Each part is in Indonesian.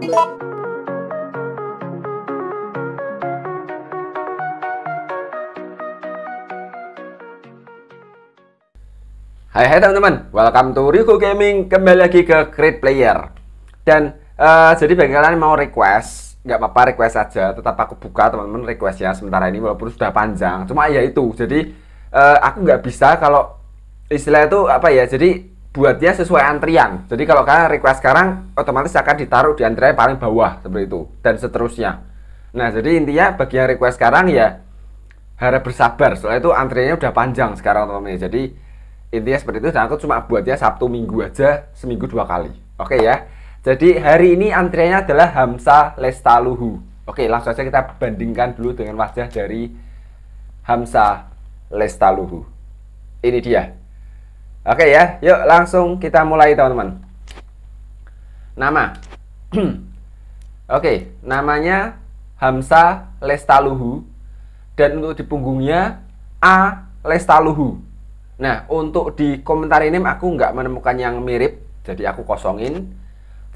Hai hai teman-teman, welcome to Rico Gaming kembali lagi ke Great Player. Dan uh, jadi bagi kalian mau request, nggak apa-apa request aja, tetap aku buka teman-teman requestnya sementara ini walaupun sudah panjang. Cuma ya itu, jadi uh, aku nggak bisa kalau istilah itu apa ya, jadi buatnya sesuai antrian. Jadi kalau kalian request sekarang, otomatis akan ditaruh di antrian paling bawah seperti itu dan seterusnya. Nah, jadi intinya bagi yang request sekarang ya harap bersabar. Soalnya itu antriannya udah panjang sekarang teman-teman. Jadi intinya seperti itu dan aku cuma buatnya Sabtu Minggu aja seminggu dua kali. Oke ya. Jadi hari ini antriannya adalah Hamsa Lestaluhu. Oke, langsung saja kita bandingkan dulu dengan wajah dari Hamsa Lestaluhu. Ini dia. Oke ya, yuk langsung kita mulai teman-teman. Nama. Oke, namanya Hamsa Lestaluhu dan untuk di punggungnya A Lestaluhu. Nah, untuk di komentar ini aku nggak menemukan yang mirip, jadi aku kosongin.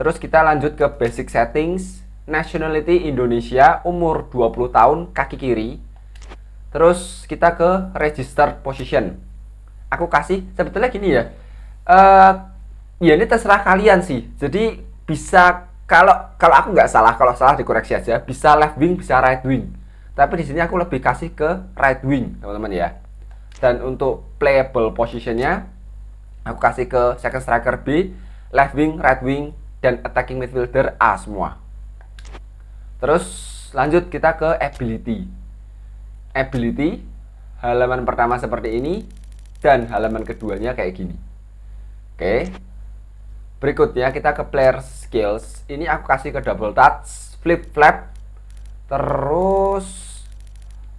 Terus kita lanjut ke basic settings, nationality Indonesia, umur 20 tahun, kaki kiri. Terus kita ke registered position aku kasih sebetulnya gini ya uh, ya ini terserah kalian sih jadi bisa kalau kalau aku nggak salah kalau salah dikoreksi aja bisa left wing bisa right wing tapi di sini aku lebih kasih ke right wing teman-teman ya dan untuk playable positionnya aku kasih ke second striker B left wing right wing dan attacking midfielder A semua terus lanjut kita ke ability ability halaman pertama seperti ini dan halaman keduanya kayak gini. Oke. Berikutnya kita ke player skills. Ini aku kasih ke double touch, flip flap, terus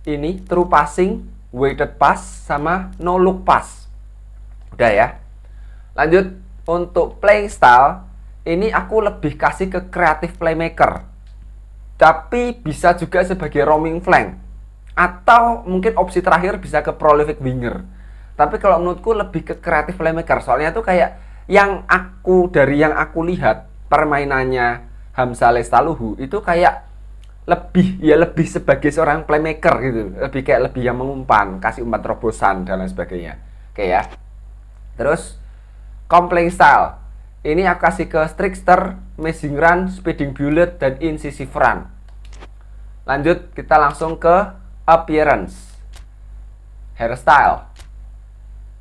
ini true passing, weighted pass sama no look pass. Udah ya. Lanjut untuk playing style ini aku lebih kasih ke creative playmaker. Tapi bisa juga sebagai roaming flank atau mungkin opsi terakhir bisa ke prolific winger tapi kalau menurutku lebih ke kreatif playmaker soalnya tuh kayak yang aku dari yang aku lihat permainannya Hamzah Lestaluhu itu kayak lebih ya lebih sebagai seorang playmaker gitu lebih kayak lebih yang mengumpan kasih umpan terobosan dan lain sebagainya oke ya terus komplain style ini aku kasih ke Strixter, Amazing Run, Speeding Bullet, dan Incisive Run. Lanjut, kita langsung ke Appearance. Hairstyle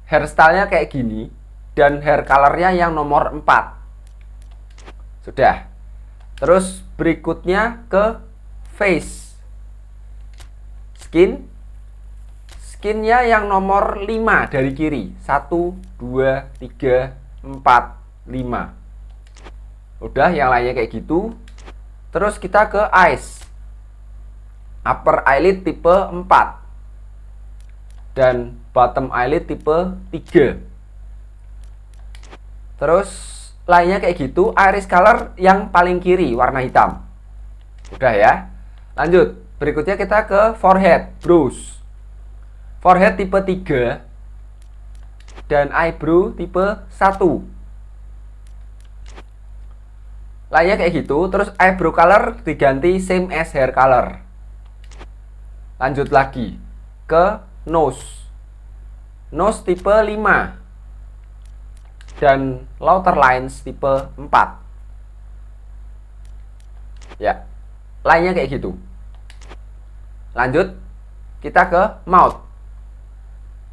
hairstylenya kayak gini dan hair colornya yang nomor 4 sudah terus berikutnya ke face skin skinnya yang nomor 5 dari kiri 1 2 3 4 5 udah yang lainnya kayak gitu terus kita ke eyes upper eyelid tipe 4 dan bottom eyelid tipe 3. Terus lainnya kayak gitu, iris color yang paling kiri warna hitam. Udah ya. Lanjut, berikutnya kita ke forehead, brows. Forehead tipe 3 dan eyebrow tipe 1 lainnya kayak gitu terus eyebrow color diganti same as hair color lanjut lagi ke nose. Nose tipe 5 dan louter Lines tipe 4. Ya. Lainnya kayak gitu. Lanjut kita ke mouth.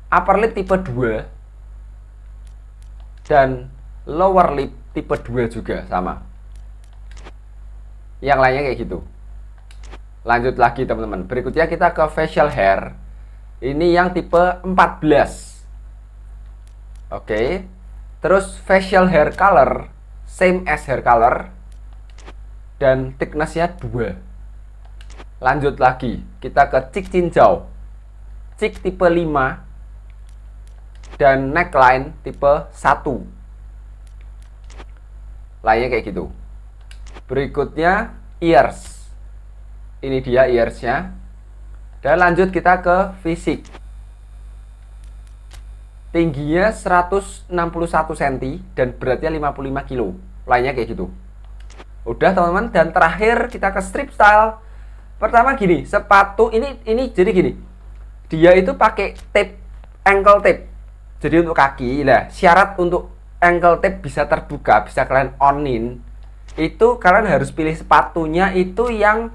Upper lip tipe 2 dan lower lip tipe 2 juga sama. Yang lainnya kayak gitu. Lanjut lagi teman-teman. Berikutnya kita ke facial hair ini yang tipe 14. Oke. Terus facial hair color same as hair color dan thicknessnya dua. Lanjut lagi, kita ke cik cincau. cheek tipe 5 dan neckline tipe 1 lainnya kayak gitu. Berikutnya ears. Ini dia earsnya. Dan lanjut kita ke fisik. Tingginya 161 cm dan beratnya 55 kg. Lainnya kayak gitu. Udah teman-teman dan terakhir kita ke strip style. Pertama gini, sepatu ini ini jadi gini. Dia itu pakai tip ankle tip. Jadi untuk kaki, lah syarat untuk ankle tip bisa terbuka, bisa kalian onin itu kalian harus pilih sepatunya itu yang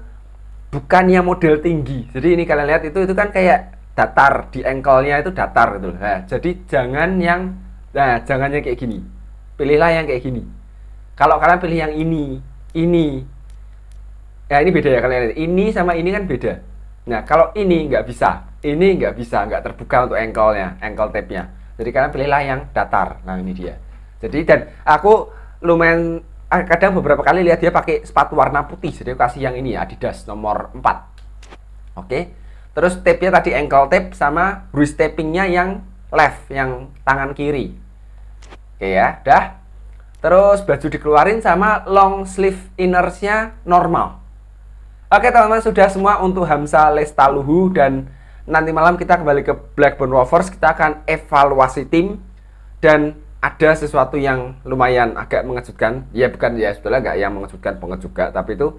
bukan yang model tinggi. Jadi ini kalian lihat itu itu kan kayak datar di engkolnya itu datar gitu. Nah, jadi jangan yang nah jangan yang kayak gini. Pilihlah yang kayak gini. Kalau kalian pilih yang ini, ini. Ya ini beda ya kalian lihat. Ini sama ini kan beda. Nah, kalau ini nggak bisa. Ini nggak bisa, nggak terbuka untuk engkolnya engkol tape-nya. Jadi kalian pilihlah yang datar. Nah, ini dia. Jadi dan aku lumayan Ah, kadang beberapa kali lihat dia pakai sepatu warna putih jadi aku kasih yang ini ya Adidas nomor 4 oke terus tape-nya tadi ankle tape sama wrist nya yang left yang tangan kiri oke ya dah terus baju dikeluarin sama long sleeve innersnya normal oke teman-teman sudah semua untuk Hamsa Lestaluhu dan nanti malam kita kembali ke Blackburn Rovers kita akan evaluasi tim dan ada sesuatu yang lumayan agak mengejutkan ya bukan ya sebetulnya nggak yang mengejutkan banget juga tapi itu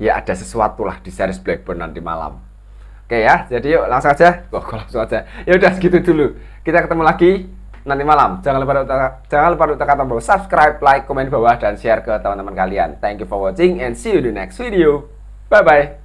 ya ada sesuatu lah di series Blackburn nanti malam oke ya jadi yuk langsung aja oh, langsung aja ya udah segitu dulu kita ketemu lagi nanti malam jangan lupa jangan lupa untuk tekan tombol subscribe like komen di bawah dan share ke teman-teman kalian thank you for watching and see you in the next video bye bye